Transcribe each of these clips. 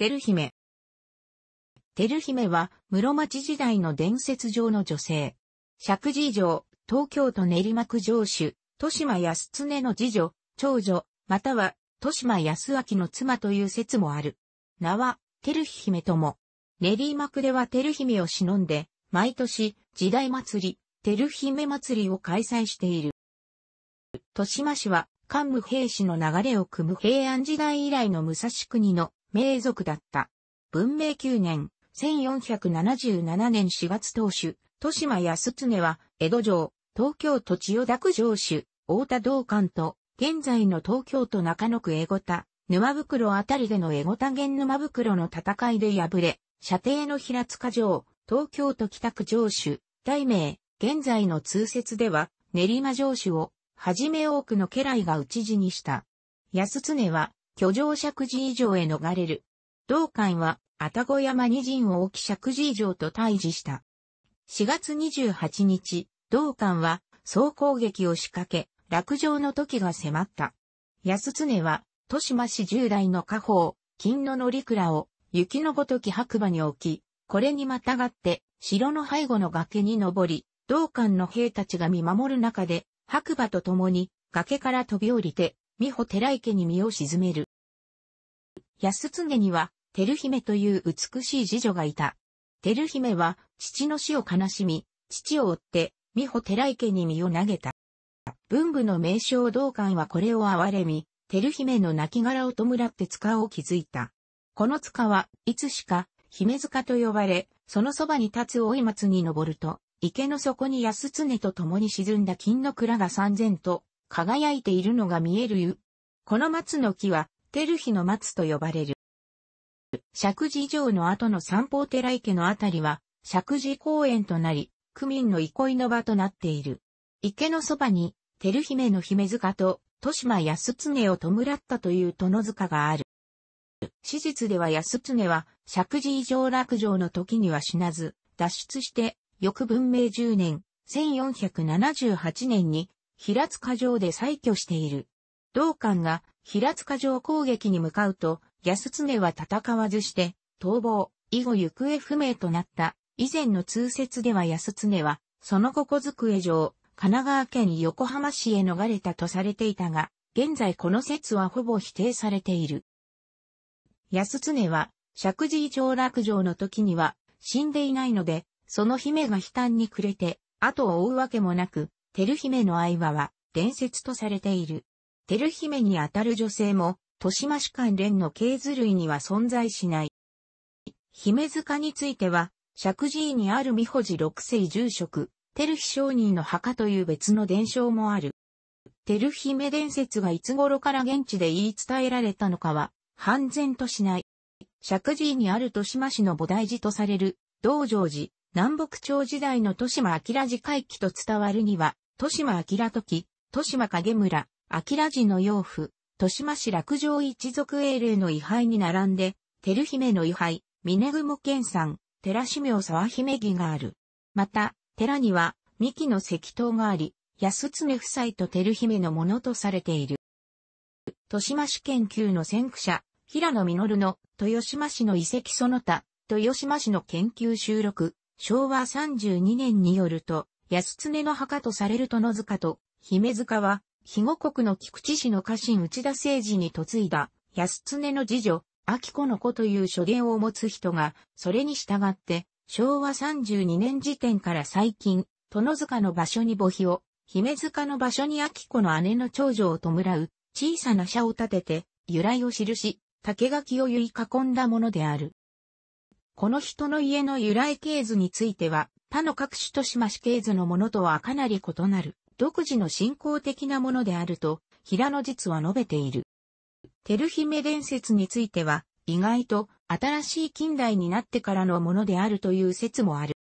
テル姫。テル姫は、室町時代の伝説上の女性。石神城、東京都練馬区城主、豊島康常の次女、長女、または、豊島康明の妻という説もある。名は、テル姫とも。練馬区ではテル姫を忍んで、毎年、時代祭り、テル姫祭りを開催している。豊島市は、桓武平氏の流れを組む平安時代以来の武蔵国の名族だった。文明9年、1477年4月当主、豊島康常は、江戸城、東京都千代田区城主、大田道館と、現在の東京都中野区江戸田、沼袋あたりでの江戸田源沼袋の戦いで敗れ、射程の平塚城、東京都北区城主、大名、現在の通説では、練馬城主を、はじめ多くの家来が討ち死にした。安常は、居城石寺以上へ逃れる。道館は、あたご山二陣を置き石寺以上と対峙した。4月28日、道館は、総攻撃を仕掛け、落城の時が迫った。安常は、豊島市従来の家宝、金の乗倉を、雪のごとき白馬に置き、これにまたがって、城の背後の崖に登り、道館の兵たちが見守る中で、白馬と共に、崖から飛び降りて、美穂寺池に身を沈める。安常には、照姫という美しい次女がいた。照姫は、父の死を悲しみ、父を追って、美穂寺池に身を投げた。文武の名称道館はこれを憐れみ、照姫の亡骸を弔って塚を築いた。この塚はいつしか、姫塚と呼ばれ、そのそばに立つ老松に登ると、池の底に安常と共に沈んだ金の蔵が三千と、輝いているのが見えるゆ。この松の木は、テルヒの松と呼ばれる。石寺城の後の三方寺池のあたりは、石寺公園となり、区民の憩いの場となっている。池のそばに、テル姫の姫塚と、豊島安常を弔ったという殿塚がある。史実では安常は、石寺以上落城の時には死なず、脱出して、翌文明10年、1478年に、平塚城で再居している。同官が平塚城攻撃に向かうと、安常は戦わずして逃亡、以後行方不明となった。以前の通説では安常は、その後小机城、神奈川県横浜市へ逃れたとされていたが、現在この説はほぼ否定されている。安常は、石神城落城の時には、死んでいないので、その姫が悲嘆に暮れて、後を追うわけもなく、照姫の相場は、伝説とされている。テル姫にあたる女性も、豊島市関連の系図類には存在しない。姫塚については、石寺にある美保寺六世住職、テルヒ商人の墓という別の伝承もある。テル姫伝説がいつ頃から現地で言い伝えられたのかは、判然としない。石寺にある豊島市の菩提寺とされる、道成寺、南北朝時代の豊島明寺回帰と伝わるには、豊島明時、豊島影村、明治寺の養父、豊島市落城一族英霊の遺牌に並んで、照姫の遺牌、峰雲健さん、寺市名沢姫儀がある。また、寺には、三木の石塔があり、安常夫妻と照姫のものとされている。豊島市研究の先駆者、平野実の豊島市の遺跡その他、豊島市の研究収録、昭和32年によると、安常の墓とされる殿塚と姫塚は、肥後国の菊池氏の家臣内田誠治に嫁いだ、安常の次女、秋子の子という諸言を持つ人が、それに従って、昭和32年時点から最近、殿塚の場所に墓碑を、姫塚の場所に秋子の姉の長女を弔う、小さな社を建てて、由来を記し、竹垣を結い囲んだものである。この人の家の由来系図については、他の各種都市し系図のものとはかなり異なる。独自の信仰的なものであると、平野実は述べている。テルヒメ伝説については、意外と新しい近代になってからのものであるという説もある。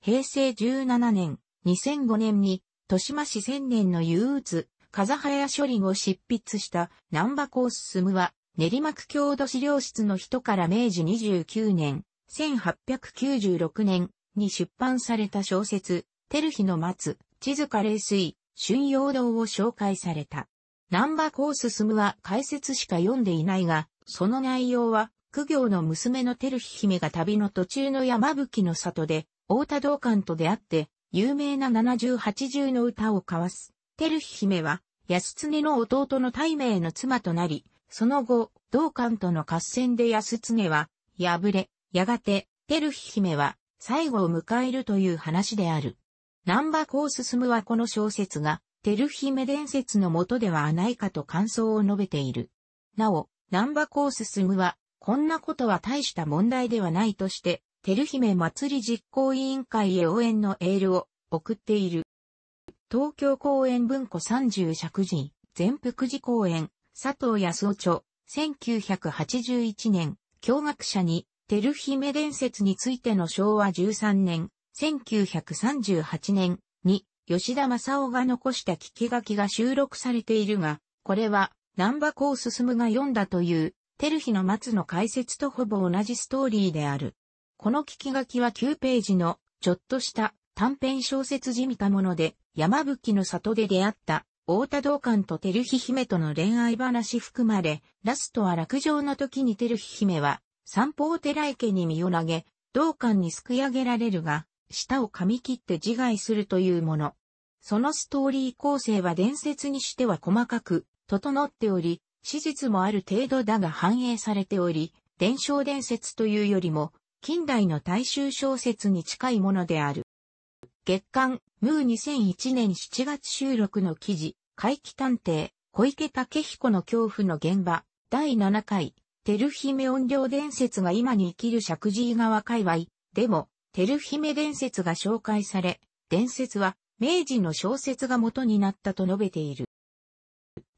平成17年、2005年に、豊島市千年の憂鬱、風早処理を執筆した南波コースは、練馬区郷土資料室の人から明治29年、1896年に出版された小説、テルヒの松地図か冷水、春陽堂を紹介された。南波こう進むは解説しか読んでいないが、その内容は、苦行の娘のテルヒ姫が旅の途中の山吹の里で、大田道館と出会って、有名な七十八十の歌を交わす。テルヒ姫は、安常の弟の大名の妻となり、その後、道館との合戦で安常は、敗れ、やがて、テルヒ姫は、最後を迎えるという話である。南波こう進はこの小説が、テルヒメ伝説のもとではないかと感想を述べている。なお、南波こう進は、こんなことは大した問題ではないとして、テルヒメ祭り実行委員会へ応援のエールを送っている。東京公園文庫三十尺人、全福寺公園、佐藤康夫著、1981年、教学者に、テルヒメ伝説についての昭和13年、1938年に吉田正夫が残した聞き書きが収録されているが、これは南波こう進むが読んだという、テルヒの松の解説とほぼ同じストーリーである。この聞き書きは9ページの、ちょっとした短編小説じみたもので、山吹の里で出会った大田道館とルヒ姫との恋愛話含まれ、ラストは落城の時に照ヒ姫は、三方寺池に身を投げ、道館にすくい上げられるが、舌を噛み切って自害するというもの。そのストーリー構成は伝説にしては細かく、整っており、史実もある程度だが反映されており、伝承伝説というよりも、近代の大衆小説に近いものである。月刊、ムー2001年7月収録の記事、怪奇探偵、小池武彦の恐怖の現場、第7回、テルヒメ音量伝説が今に生きる石神井川界隈、でも、テルヒメ伝説が紹介され、伝説は明治の小説が元になったと述べている。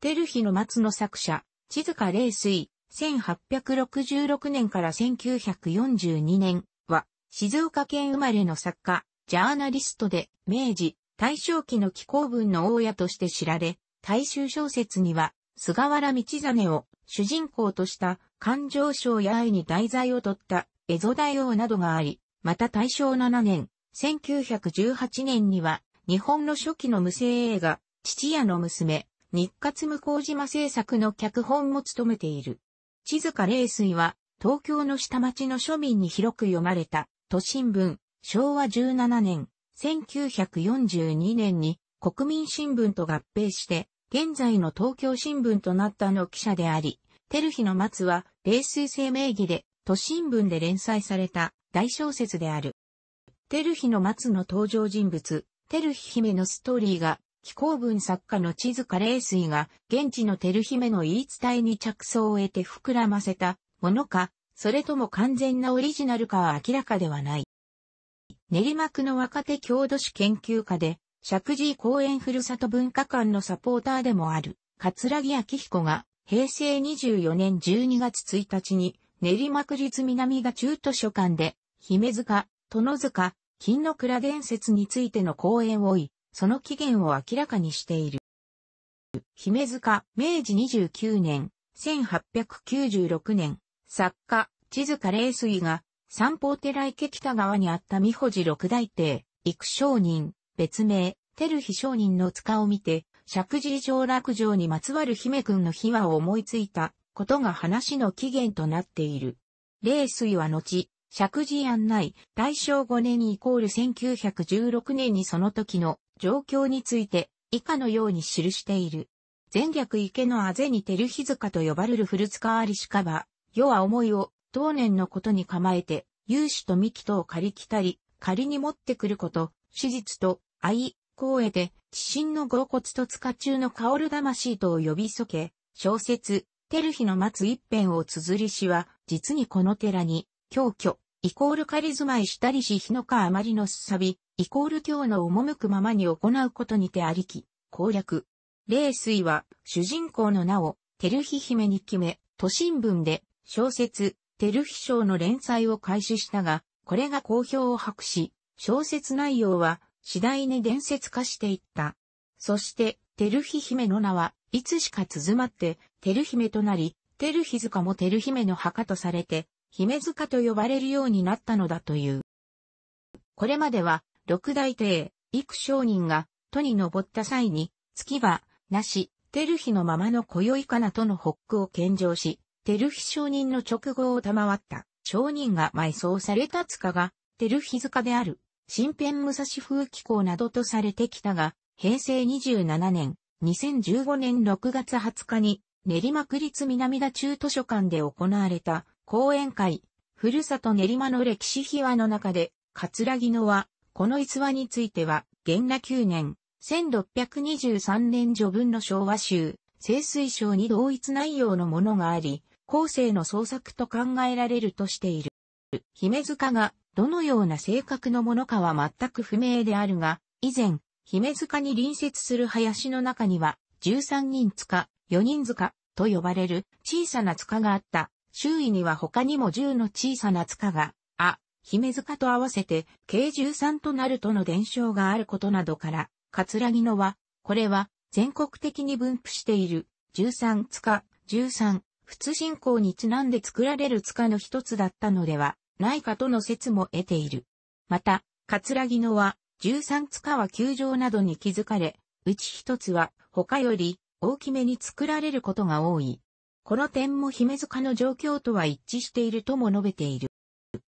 テルヒの松の作者、地塚霊水、1866年から1942年は、静岡県生まれの作家、ジャーナリストで、明治、大正期の紀行文の大家として知られ、大衆小説には、菅原道真を主人公とした、環状省や愛に題材を取った、エゾ大王などがあり、また大正7年、1918年には、日本の初期の無声映画、父屋の娘、日活向島製作の脚本も務めている。地塚霊水は、東京の下町の庶民に広く読まれた、都心文、昭和17年、1942年に、国民新聞と合併して、現在の東京新聞となったの記者であり、テルヒの松は、霊水生名義で、都新聞で連載された大小説である。テルヒの松の登場人物、テルヒ姫のストーリーが、気候文作家の地図カレー水が、現地のテルヒ姫の言い伝えに着想を得て膨らませたものか、それとも完全なオリジナルかは明らかではない。練馬区の若手郷土史研究家で、石神井公園ふるさと文化館のサポーターでもある、桂木明彦が、平成24年12月1日に、練馬区立南が中図書館で、姫塚、殿塚、金の蔵伝説についての講演を追い、その起源を明らかにしている。姫塚、明治29年、1896年、作家、地塚霊水が、三方寺池北側にあった美保寺六大帝、育商人、別名、テルヒ商人の塚を見て、石神井落城にまつわる姫君の秘話を思いついたことが話の起源となっている。霊水は後、釈寺案内、大正5年イコール1916年にその時の状況について以下のように記している。前略池のあぜにてるひずかと呼ばれる古塚ありしかば、世は思いを当年のことに構えて、勇士と幹とを借りきたり、仮に持ってくること、史実と愛、光栄で、地震の豪骨と塚中の薫る魂とを呼びそけ、小説、テルヒのつ一辺を綴りしは、実にこの寺に、教居、イコール仮住まいしたりし日のかあまりのすさび、イコール教の赴くままに行うことにてありき、攻略。霊水は、主人公の名を、テルヒ姫に決め、都心文で、小説、テルヒ賞の連載を開始したが、これが好評を博し、小説内容は、次第に伝説化していった。そして、テルヒ姫の名は、いつしか続まって、テル姫となり、テルヒ塚もテル姫の墓とされて、姫塚と呼ばれるようになったのだという。これまでは、六大帝、幾商人が、都に登った際に、月は、なし、テルヒのままのよいかなとのホックを献上し、テルヒ商人の直後を賜った、商人が埋葬された塚が、テルヒ塚である、新編武蔵風紀行などとされてきたが、平成27年、2015年6月20日に練馬区立南田中図書館で行われた講演会、ふるさと練馬の歴史秘話の中で、桂木野は、この逸話については、元羅9年、1623年序文の昭和集、清水省に同一内容のものがあり、後世の創作と考えられるとしている。姫塚がどのような性格のものかは全く不明であるが、以前、姫塚に隣接する林の中には、13人塚、4人塚、と呼ばれる小さな塚があった。周囲には他にも10の小さな塚が、あ、姫塚と合わせて、計13となるとの伝承があることなどから、桂木野は、これは、全国的に分布している、13塚、13、普通信仰にちなんで作られる塚の一つだったのでは、ないかとの説も得ている。また、葛木野は、13塚は球場などに築かれ、うち一つは他より大きめに作られることが多い。この点も姫塚の状況とは一致しているとも述べている。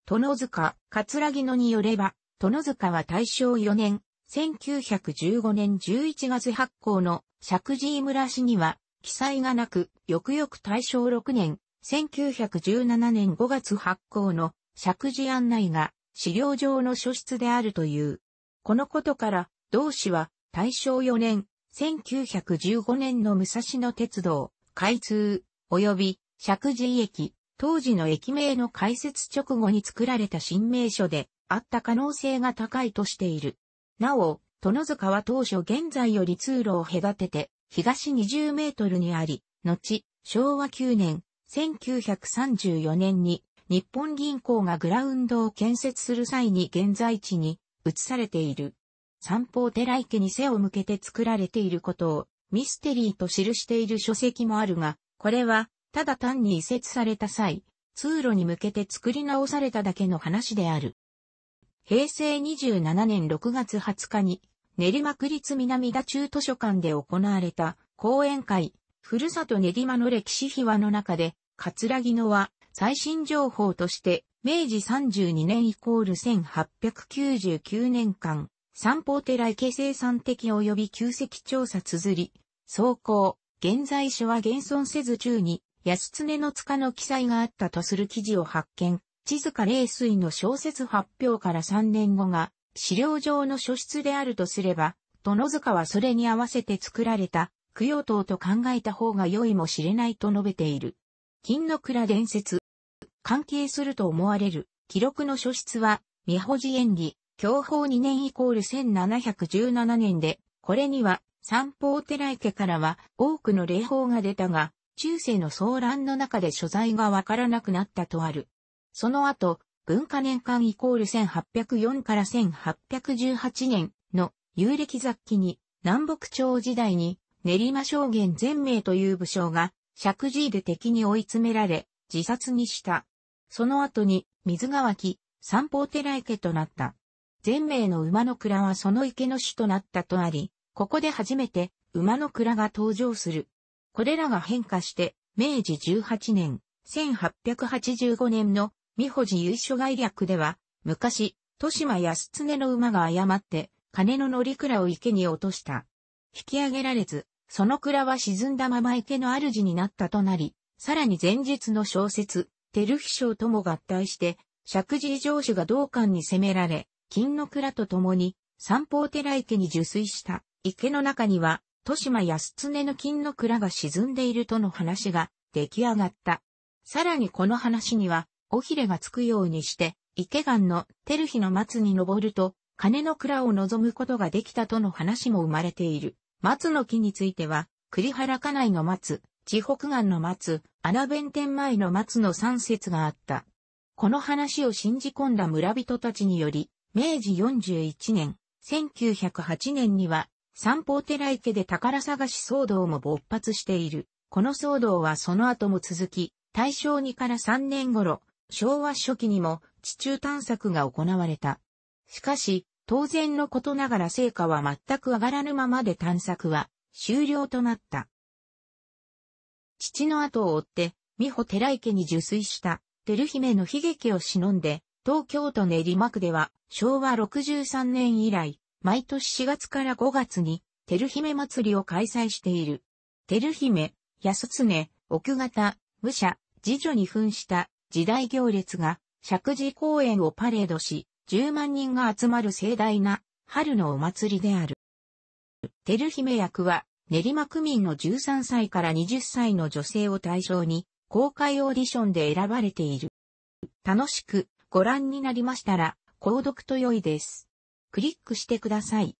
殿塚、桂木野によれば、殿塚は大正4年、1915年11月発行の石字。井村市には記載がなく、翌々大正6年、1917年5月発行の石字。案内が資料上の書室であるという。このことから、同市は大正4年、1915年の武蔵野鉄道、開通、及び石神駅、当時の駅名の開設直後に作られた新名所であった可能性が高いとしている。なお、殿塚は当初現在より通路を隔てて、東20メートルにあり、後、昭和9年、1934年に、日本銀行がグラウンドを建設する際に現在地に映されている。三方寺池に背を向けて作られていることをミステリーと記している書籍もあるが、これはただ単に移設された際、通路に向けて作り直されただけの話である。平成27年6月20日に練馬区立南田中図書館で行われた講演会、ふるさと練馬の歴史秘話の中で、葛城野は最新情報として明治32年イコール1899年間、三宝寺池生産的及び旧跡調査綴り、走行、現在書は現存せず中に、安常の塚の記載があったとする記事を発見、地塚冷水の小説発表から3年後が、資料上の書室であるとすれば、殿塚はそれに合わせて作られた、供養塔と考えた方が良いもしれないと述べている。金の蔵伝説、関係すると思われる記録の書室は、美保寺演理、享保2年イコール1717年で、これには三宝寺家からは多くの霊宝が出たが、中世の騒乱の中で所在がわからなくなったとある。その後、文化年間イコール1804から1818年の有暦雑記に南北朝時代に練馬将軍全名という武将が石寺で敵に追い詰められ自殺にした。その後に水が湧き、三方寺池となった。前名の馬の蔵はその池の主となったとあり、ここで初めて馬の蔵が登場する。これらが変化して、明治18年、1885年の美保寺由緒概略では、昔、豊島安常の馬が誤って、金の乗蔵を池に落とした。引き上げられず、その蔵は沈んだまま池の主になったとなり、さらに前日の小説、テルヒ将とも合体して、石寺城主が道館に攻められ、金の蔵と共に三方寺池に受水した。池の中には、豊島安常の金の蔵が沈んでいるとの話が出来上がった。さらにこの話には、尾ひれがつくようにして、池岸のテルヒの松に登ると、金の蔵を望むことができたとの話も生まれている。松の木については、栗原家内の松、地北岸の松、穴弁天前の松の三節があった。この話を信じ込んだ村人たちにより、明治41年、1908年には、三方寺池で宝探し騒動も勃発している。この騒動はその後も続き、大正2から3年頃、昭和初期にも地中探索が行われた。しかし、当然のことながら成果は全く上がらぬままで探索は終了となった。父の後を追って、美穂寺池に受水した、照姫の悲劇を忍んで、東京都練馬区では、昭和63年以来、毎年4月から5月に、照姫祭りを開催している。照姫、安常、奥方、武者、次女に扮した時代行列が、石寺公園をパレードし、10万人が集まる盛大な春のお祭りである。照姫役は練馬区民の13歳から20歳の女性を対象に、公開オーディションで選ばれている。楽しくご覧になりましたら、購読と良いです。クリックしてください。